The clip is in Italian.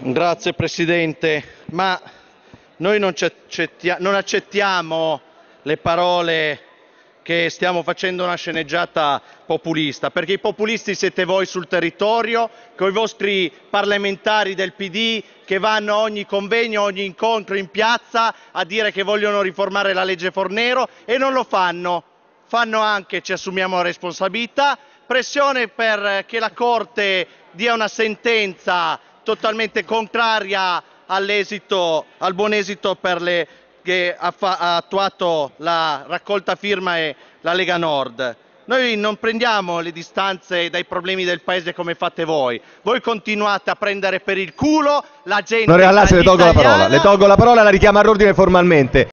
Grazie Presidente, ma noi non, accettia non accettiamo le parole che stiamo facendo una sceneggiata populista, perché i populisti siete voi sul territorio, con i vostri parlamentari del PD che vanno a ogni convegno, a ogni incontro in piazza a dire che vogliono riformare la legge Fornero e non lo fanno. Fanno anche, ci assumiamo la responsabilità, pressione perché la Corte dia una sentenza totalmente contraria all'esito, al buon esito per le, che ha, fa, ha attuato la raccolta firma e la Lega Nord. Noi non prendiamo le distanze dai problemi del paese come fate voi. Voi continuate a prendere per il culo la gente. Non le tolgo la parola, le tolgo la parola e la richiamo all'ordine formalmente.